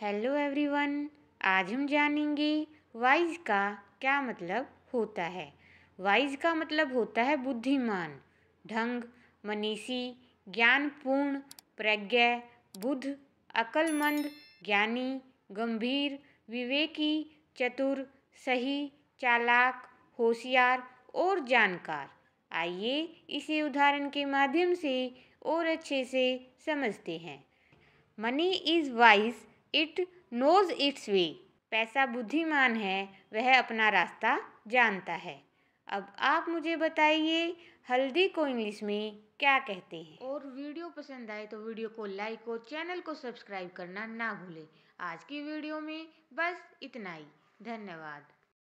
hello everyone आज हम जानेंगे वाइज का क्या मतलब होता है वाइज का मतलब होता है बुद्धिमान ढंग मनीषी ज्ञानपूर्ण प्रज्ञ बुद्ध अक्लमंद ज्ञानी गंभीर विवेकी चतुर सही चालाक होशियार और जानकार आइए इसे उदाहरण के माध्यम से और अच्छे से समझते हैं money is wise it knows its way पैसा बुद्धिमान है वह अपना रास्ता जानता है अब आप मुझे बताइए हल्दी को इंग्लिश में क्या कहते हैं और वीडियो पसंद आए तो वीडियो को लाइक और चैनल को सब्सक्राइब करना ना भूलें आज की वीडियो में बस इतना ही धन्यवाद